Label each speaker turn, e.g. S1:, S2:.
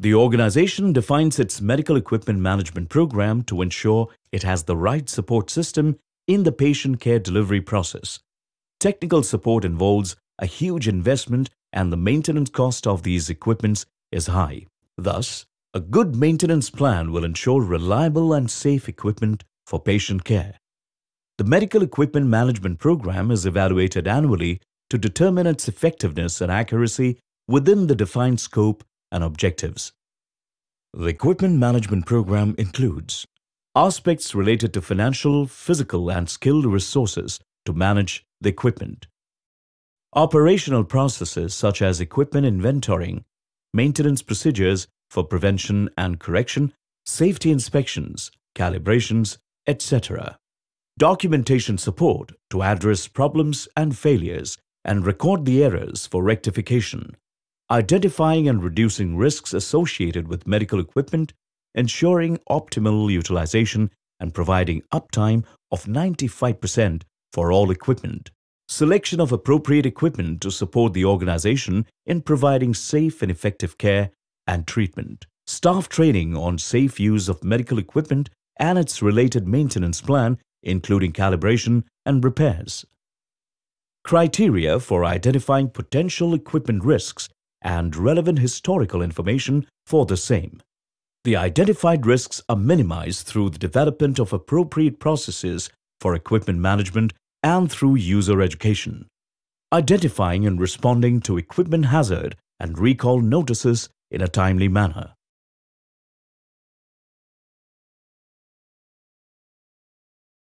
S1: The organization defines its medical equipment management program to ensure it has the right support system in the patient care delivery process. Technical support involves a huge investment and the maintenance cost of these equipments is high. Thus, a good maintenance plan will ensure reliable and safe equipment for patient care. The Medical Equipment Management Program is evaluated annually to determine its effectiveness and accuracy within the defined scope and objectives. The equipment management program includes aspects related to financial, physical and skilled resources to manage the equipment, operational processes such as equipment inventorying, maintenance procedures for prevention and correction, safety inspections, calibrations, etc. Documentation support to address problems and failures and record the errors for rectification identifying and reducing risks associated with medical equipment, ensuring optimal utilization, and providing uptime of 95% for all equipment. Selection of appropriate equipment to support the organization in providing safe and effective care and treatment. Staff training on safe use of medical equipment and its related maintenance plan, including calibration and repairs. Criteria for identifying potential equipment risks and relevant historical information for the same. The identified risks are minimized through the development of appropriate processes for equipment management and through user education. Identifying and responding to equipment hazard and recall notices in a timely manner.